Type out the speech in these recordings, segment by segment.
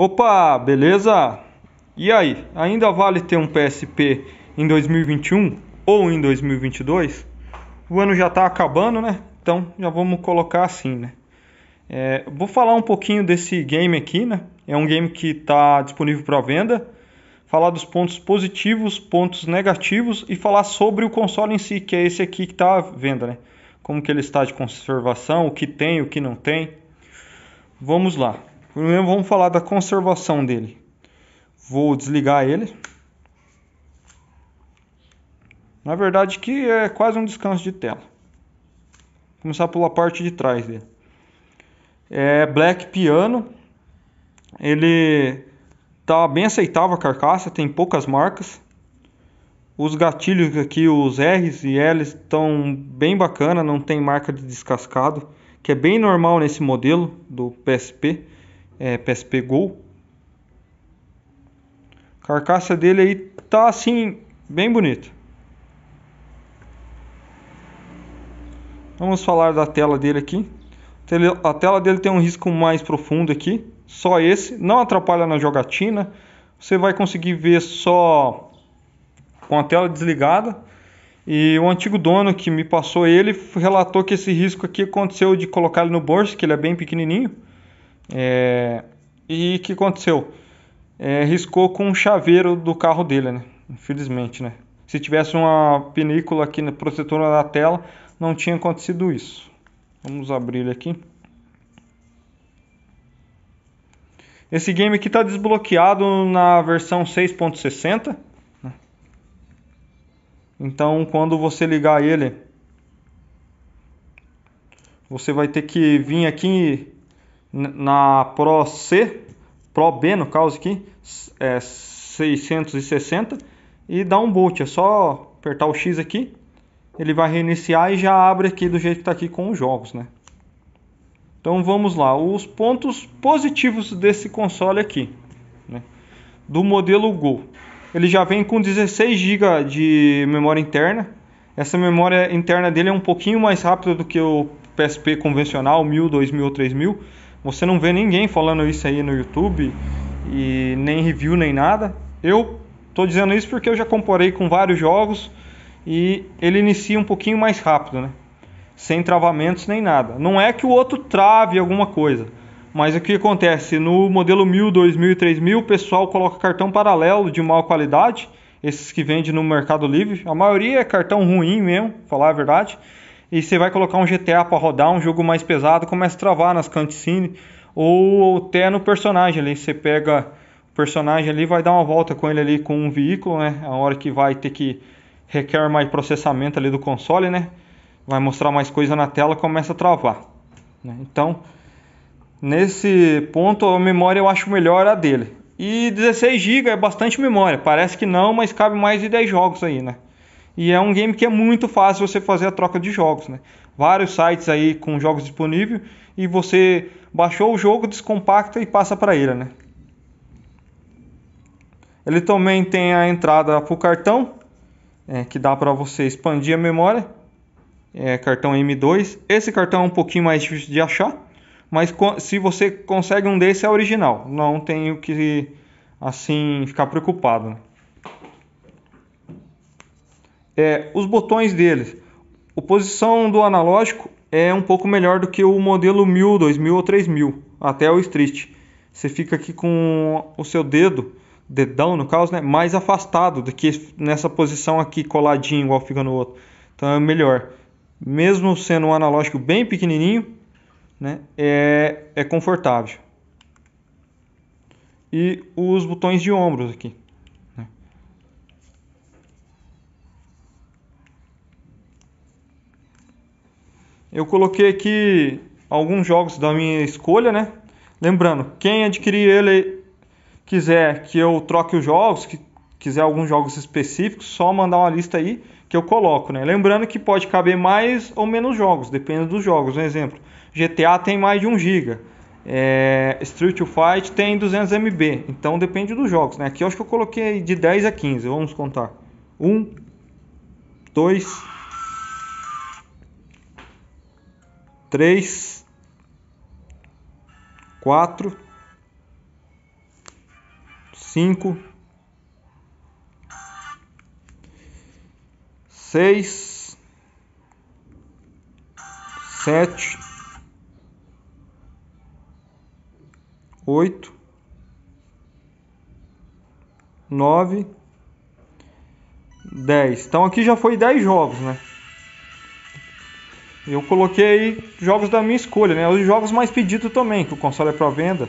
Opa, beleza? E aí, ainda vale ter um PSP em 2021 ou em 2022? O ano já está acabando, né? Então já vamos colocar assim, né? É, vou falar um pouquinho desse game aqui, né? É um game que está disponível para venda. Falar dos pontos positivos, pontos negativos e falar sobre o console em si, que é esse aqui que está à venda, né? Como que ele está de conservação, o que tem, o que não tem. Vamos lá. Primeiro vamos falar da conservação dele. Vou desligar ele. Na verdade que é quase um descanso de tela. Vou começar pela parte de trás dele. É Black Piano. Ele tá bem aceitável a carcaça, tem poucas marcas. Os gatilhos aqui, os R's e L's estão bem bacana, não tem marca de descascado, que é bem normal nesse modelo do PSP é, PSP Gol. carcaça dele aí tá assim, bem bonita. Vamos falar da tela dele aqui. A tela dele tem um risco mais profundo aqui, só esse, não atrapalha na jogatina. Você vai conseguir ver só com a tela desligada. E o antigo dono que me passou ele relatou que esse risco aqui aconteceu de colocar ele no bolso, que ele é bem pequenininho. É, e o que aconteceu? É, riscou com um chaveiro do carro dele, né? Infelizmente, né? Se tivesse uma película aqui na protetora da tela, não tinha acontecido isso. Vamos abrir ele aqui. Esse game aqui está desbloqueado na versão 6.60. Né? Então, quando você ligar ele, você vai ter que vir aqui na Pro C, Pro B no caso aqui, é 660 e dá um boot. É só apertar o X aqui, ele vai reiniciar e já abre aqui do jeito que está aqui com os jogos, né? Então vamos lá, os pontos positivos desse console aqui, né? do modelo Go. Ele já vem com 16 GB de memória interna. Essa memória interna dele é um pouquinho mais rápida do que o PSP convencional, 1000, 2000, ou 3000. Você não vê ninguém falando isso aí no YouTube e nem review nem nada. Eu tô dizendo isso porque eu já comporei com vários jogos e ele inicia um pouquinho mais rápido, né? Sem travamentos nem nada. Não é que o outro trave alguma coisa, mas o que acontece no modelo 1000, 2000 e 3000, o pessoal coloca cartão paralelo de mal qualidade, esses que vende no Mercado Livre. A maioria é cartão ruim mesmo, falar a verdade e você vai colocar um GTA para rodar, um jogo mais pesado, começa a travar nas cutscenes ou até no personagem ali. Você pega o personagem ali, vai dar uma volta com ele ali com um veículo, né? A hora que vai ter que requer mais processamento ali do console, né? Vai mostrar mais coisa na tela, começa a travar. Né? Então, nesse ponto, a memória eu acho melhor a dele. E 16 GB é bastante memória. Parece que não, mas cabe mais de 10 jogos aí, né? E é um game que é muito fácil você fazer a troca de jogos, né? Vários sites aí com jogos disponíveis e você baixou o jogo, descompacta e passa para ele, né? Ele também tem a entrada para o cartão, é, que dá para você expandir a memória. É, cartão M2. Esse cartão é um pouquinho mais difícil de achar, mas se você consegue um desse é original. Não tem o que assim ficar preocupado. Né? É, os botões deles. A posição do analógico é um pouco melhor do que o modelo 1000, 2000 ou 3000, até o Street. Você fica aqui com o seu dedo, dedão no caso, né, mais afastado do que nessa posição aqui coladinho igual fica no outro. Então é melhor. Mesmo sendo um analógico bem pequenininho, né, é, é confortável. E os botões de ombros aqui. Eu coloquei aqui alguns jogos da minha escolha, né? Lembrando, quem adquirir ele quiser que eu troque os jogos, que quiser alguns jogos específicos, só mandar uma lista aí que eu coloco, né? Lembrando que pode caber mais ou menos jogos, depende dos jogos. Um exemplo, GTA tem mais de 1 GB. É, Street Fight tem 200 MB, então depende dos jogos, né? Aqui eu acho que eu coloquei de 10 a 15, vamos contar. 1 2 três, quatro, cinco, seis, sete, oito, nove, dez. Então aqui já foi dez jogos, né? Eu coloquei jogos da minha escolha, né? Os jogos mais pedidos também, que o console é para venda.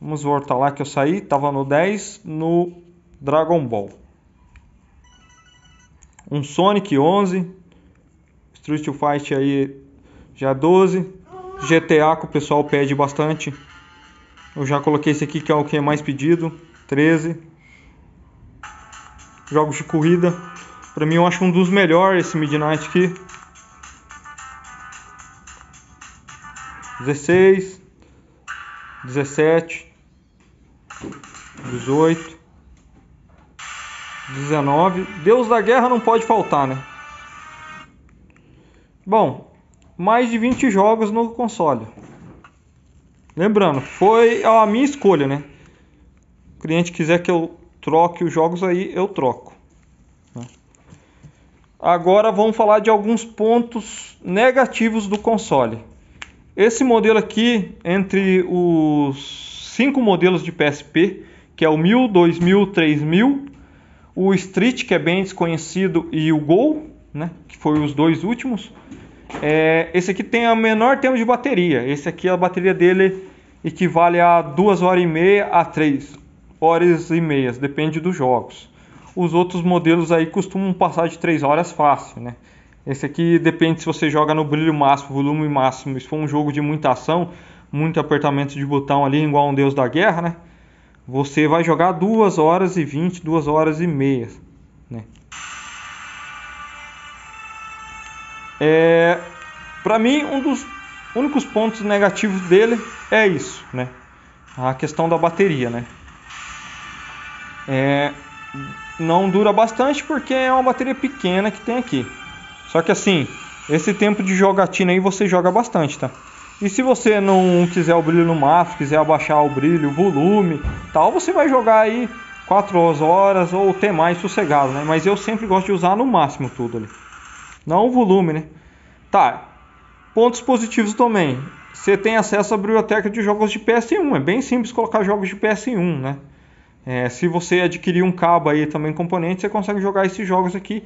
Vamos voltar lá que eu saí, tava no 10, no Dragon Ball. Um Sonic 11, Street Fight aí já 12, GTA que o pessoal pede bastante. Eu já coloquei esse aqui que é o que é mais pedido, 13. Jogos de corrida. Para mim eu acho um dos melhores esse Midnight aqui. 16, 17, 18, 19. Deus da guerra não pode faltar, né? Bom, mais de 20 jogos no console. Lembrando, foi a minha escolha, né? O cliente quiser que eu troque os jogos aí, eu troco. Né? Agora vamos falar de alguns pontos negativos do console. Esse modelo aqui, entre os cinco modelos de PSP, que é o 1000, 2000, 3000, o Street, que é bem desconhecido, e o Gol, né, que foi os dois últimos. É, esse aqui tem a menor tempo de bateria. Esse aqui a bateria dele equivale a 2 horas e meia a 3 horas e meias, depende dos jogos. Os outros modelos aí costumam passar de 3 horas fácil, né? Esse aqui depende se você joga no brilho máximo, volume máximo. Se for um jogo de muita ação, muito apertamento de botão ali, igual um deus da guerra, né? Você vai jogar 2 horas e 20, 2 horas e meia, né? É, para mim, um dos únicos pontos negativos dele é isso, né? A questão da bateria, né? É, não dura bastante porque é uma bateria pequena que tem aqui. Só que assim, esse tempo de jogatina aí você joga bastante, tá? E se você não quiser o brilho no máximo, quiser abaixar o brilho, o volume, tal, você vai jogar aí 4 horas ou até mais sossegado, né? Mas eu sempre gosto de usar no máximo tudo ali. Não o volume, né? Tá. Pontos positivos também. Você tem acesso à biblioteca de jogos de PS1. É bem simples colocar jogos de PS1, né? É, se você adquirir um cabo aí também componente, você consegue jogar esses jogos aqui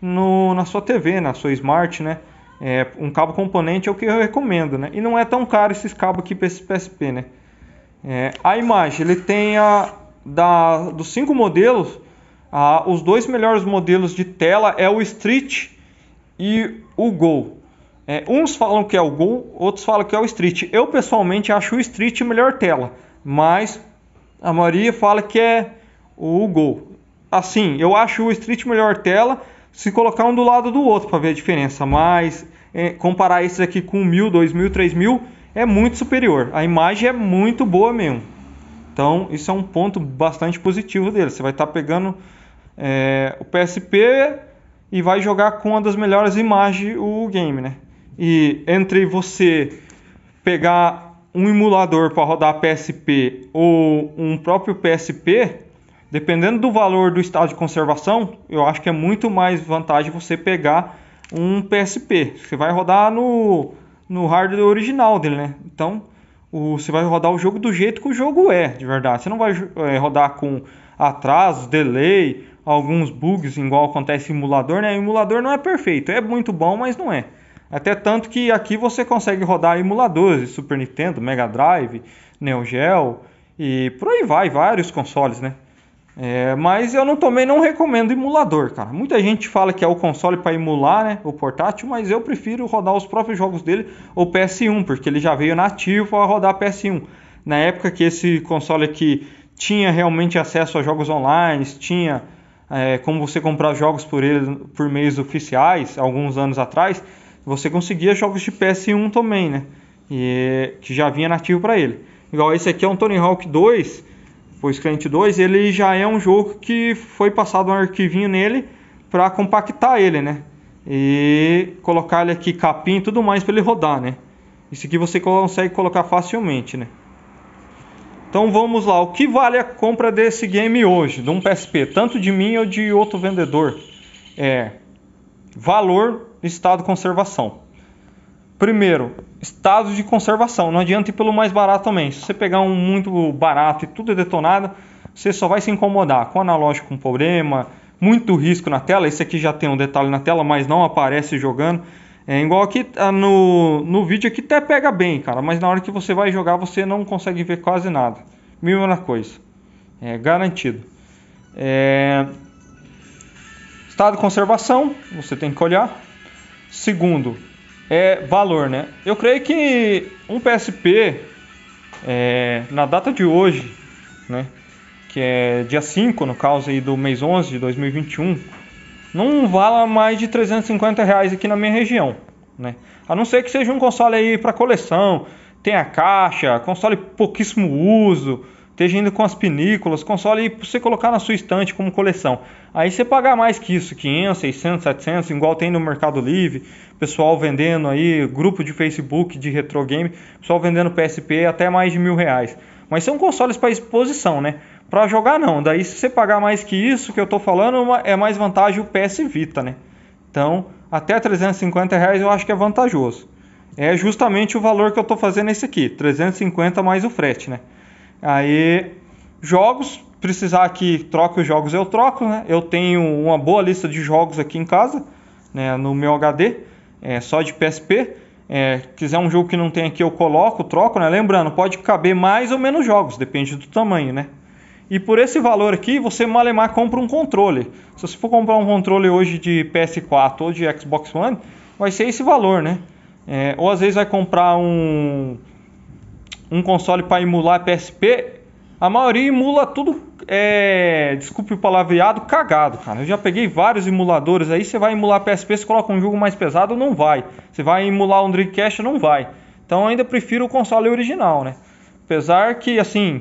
no, na sua TV, na sua Smart, né? É, um cabo componente é o que eu recomendo, né? E não é tão caro esses cabos aqui para esse PSP, né? É, a imagem, ele tem a, da, dos cinco modelos, a, os dois melhores modelos de tela é o Street e o Go. É, uns falam que é o Go, outros falam que é o Street. Eu pessoalmente acho o Street melhor tela, mas a maioria fala que é o Go. Assim, eu acho o Street melhor tela, se colocar um do lado do outro para ver a diferença, mas é, comparar esse aqui com 1000, 2000, 3000 é muito superior. A imagem é muito boa mesmo. Então, isso é um ponto bastante positivo dele. Você vai estar tá pegando é, o PSP e vai jogar com uma das melhores imagens o game, né? E entre você pegar um emulador para rodar PSP ou um próprio PSP, Dependendo do valor do estado de conservação, eu acho que é muito mais vantagem você pegar um PSP. Você vai rodar no, no hardware original dele, né? Então, o, você vai rodar o jogo do jeito que o jogo é, de verdade. Você não vai é, rodar com atrasos, delay, alguns bugs, igual acontece em emulador, né? O emulador não é perfeito, é muito bom, mas não é. Até tanto que aqui você consegue rodar emuladores, Super Nintendo, Mega Drive, Neo Geo e por aí vai, vários consoles, né? É, mas eu não também não recomendo emulador, cara. Muita gente fala que é o console para emular, né, o portátil, mas eu prefiro rodar os próprios jogos dele ou PS1, porque ele já veio nativo a rodar PS1. Na época que esse console aqui tinha realmente acesso a jogos online, tinha é, como você comprar jogos por ele por meios oficiais, alguns anos atrás, você conseguia jogos de PS1 também, né? E, que já vinha nativo para ele. Igual esse aqui é um Tony Hawk 2 Pois Client 2 ele já é um jogo que foi passado um arquivinho nele para compactar ele, né? E colocar ele aqui capim e tudo mais para ele rodar, né? Isso aqui você consegue colocar facilmente, né? Então vamos lá, o que vale a compra desse game hoje, de um PSP, tanto de mim ou de outro vendedor? É valor, estado, conservação. Primeiro, estado de conservação. Não adianta ir pelo mais barato também. Se você pegar um muito barato e tudo é detonado, você só vai se incomodar com analógico com problema, muito risco na tela. Esse aqui já tem um detalhe na tela, mas não aparece jogando. É igual aqui tá no, no vídeo aqui até pega bem, cara, mas na hora que você vai jogar você não consegue ver quase nada. Mesma coisa. É garantido. É... Estado de conservação, você tem que olhar. Segundo, é, valor, né? Eu creio que um PSP é, na data de hoje, né, que é dia 5, no caso aí do mês 11 de 2021, não vala mais de 350 reais aqui na minha região, né? A não ser que seja um console aí para coleção, tenha caixa, console pouquíssimo uso, esteja indo com as pinículas, console para você colocar na sua estante como coleção. Aí você pagar mais que isso, 500, 600, 700, igual tem no Mercado Livre, pessoal vendendo aí, grupo de Facebook de retro game, pessoal vendendo PSP até mais de mil reais. Mas são consoles para exposição, né? Para jogar não. Daí se você pagar mais que isso que eu estou falando, é mais vantagem o PS Vita, né? Então, até 350 reais eu acho que é vantajoso. É justamente o valor que eu estou fazendo esse aqui, 350 mais o frete, né? Aí, jogos, precisar que troque os jogos, eu troco, né? Eu tenho uma boa lista de jogos aqui em casa, né, no meu HD, é, só de PSP. É, quiser um jogo que não tem aqui, eu coloco, troco, né? Lembrando, pode caber mais ou menos jogos, depende do tamanho, né? E por esse valor aqui, você malemar compra um controle. Se você for comprar um controle hoje de PS4 ou de Xbox One, vai ser esse valor, né? É, ou às vezes vai comprar um um console para emular PSP, a maioria emula tudo, é, desculpe o palavreado, cagado, cara. Eu já peguei vários emuladores aí, você vai emular PSP, você coloca um jogo mais pesado, não vai. Você vai emular um Dreamcast, não vai. Então ainda prefiro o console original, né? Apesar que, assim,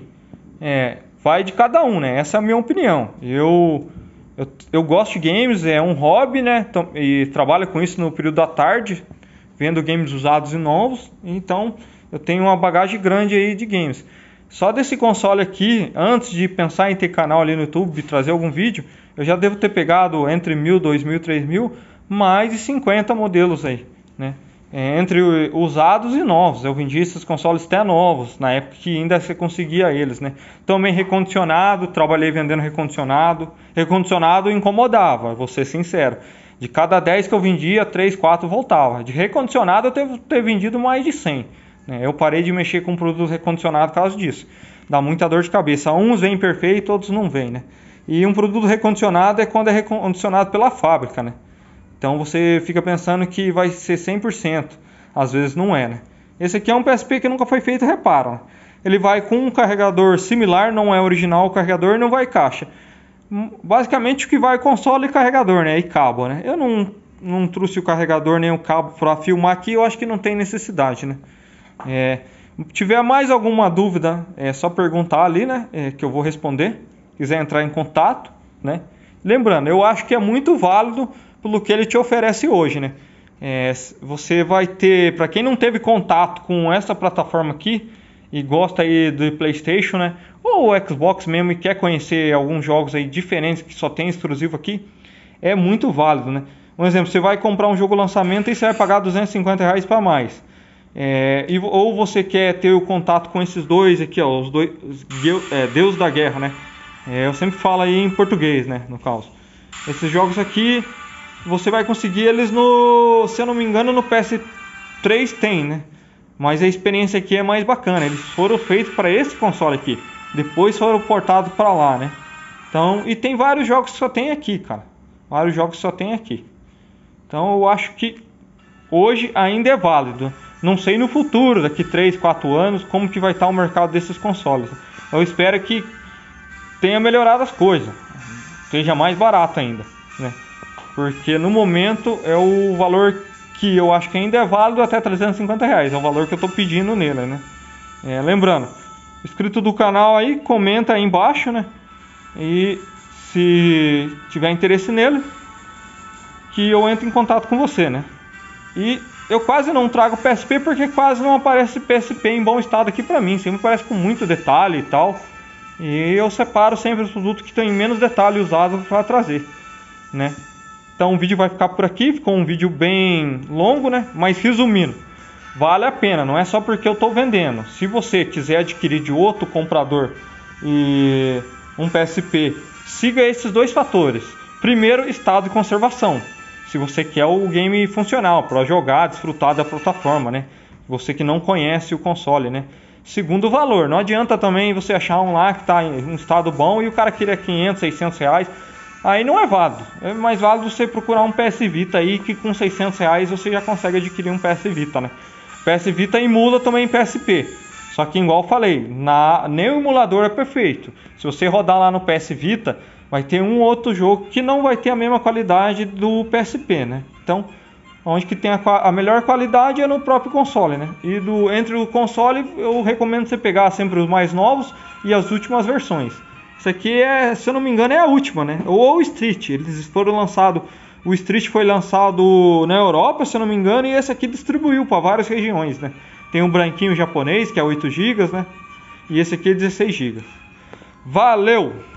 é, vai de cada um, né? Essa é a minha opinião. Eu, eu, eu gosto de games, é um hobby, né? Então, e trabalho com isso no período da tarde, vendo games usados e novos. Então eu tenho uma bagagem grande aí de games. Só desse console aqui, antes de pensar em ter canal ali no YouTube, de trazer algum vídeo, eu já devo ter pegado entre mil, dois mil, três mil, mais de 50 modelos aí, né? É, entre usados e novos, eu vendi esses consoles até novos, na época que ainda você conseguia eles, né? Também recondicionado, trabalhei vendendo recondicionado. Recondicionado incomodava, vou ser sincero. De cada 10 que eu vendia, 3, 4 voltava. De recondicionado eu devo ter vendido mais de 100. Né? Eu parei de mexer com produtos recondicionados por causa disso. Dá muita dor de cabeça. Uns vêm perfeito, outros não vêm, né? E um produto recondicionado é quando é recondicionado pela fábrica, né? Então você fica pensando que vai ser 100%. Às vezes não é, né? Esse aqui é um PSP que nunca foi feito reparo. Né? Ele vai com um carregador similar, não é original o carregador, não vai caixa. Hum, basicamente o que vai é console e carregador, né? E cabo, né? Eu não, não trouxe o carregador nem o cabo para filmar aqui, eu acho que não tem necessidade, né? É, tiver mais alguma dúvida, é só perguntar ali, né? É, que eu vou responder. Quiser entrar em contato, né? Lembrando, eu acho que é muito válido pelo que ele te oferece hoje, né? É, você vai ter, para quem não teve contato com essa plataforma aqui e gosta aí do PlayStation, né? Ou Xbox mesmo e quer conhecer alguns jogos aí diferentes que só tem exclusivo aqui, é muito válido, né? Um exemplo, você vai comprar um jogo lançamento e você vai pagar 250 reais para mais. É, e, ou você quer ter o contato com esses dois aqui, ó, os dois, é, Deus da Guerra, né? É, eu sempre falo aí em português, né, no caso. Esses jogos aqui, você vai conseguir eles no, se eu não me engano, no PS3 tem, né? Mas a experiência aqui é mais bacana. Eles foram feitos para esse console aqui, depois foram portados para lá, né? Então, e tem vários jogos que só tem aqui, cara. Vários jogos que só tem aqui. Então, eu acho que hoje ainda é válido. Não sei no futuro, daqui 3, 4 anos, como que vai estar tá o mercado desses consoles. Eu espero que tenha melhorado as coisas, seja mais barato ainda, né? Porque no momento é o valor que eu acho que ainda é válido até 350 reais, é o valor que eu estou pedindo nele, né? É, lembrando, inscrito do canal aí, comenta aí embaixo, né? E se tiver interesse nele, que eu entre em contato com você, né? E eu quase não trago PSP porque quase não aparece PSP em bom estado aqui pra mim. Sempre aparece com muito detalhe e tal. E eu separo sempre os produtos que tem menos detalhe usado para trazer, né? Então o vídeo vai ficar por aqui. Ficou um vídeo bem longo, né? Mas resumindo, vale a pena. Não é só porque eu estou vendendo. Se você quiser adquirir de outro comprador e um PSP, siga esses dois fatores. Primeiro, estado de conservação se você quer o game funcional, para jogar, desfrutar da plataforma, né? Você que não conhece o console, né? Segundo valor, não adianta também você achar um lá que está em um estado bom e o cara queria 500, 600 reais. Aí não é válido. É mais válido você procurar um PS Vita aí que com 600 reais você já consegue adquirir um PS Vita, né? PS Vita emula também PSP. Só que igual eu falei, na, nem o emulador é perfeito. Se você rodar lá no PS Vita, vai ter um outro jogo que não vai ter a mesma qualidade do PSP, né? Então, onde que tem a, a, melhor qualidade é no próprio console, né? E do entre o console, eu recomendo você pegar sempre os mais novos e as últimas versões. Isso aqui é, se eu não me engano, é a última, né? Ou o Street, eles foram lançados o Street foi lançado na Europa, se eu não me engano, e esse aqui distribuiu para várias regiões, né? Tem um branquinho japonês que é 8 GB, né? E esse aqui é 16 GB. Valeu!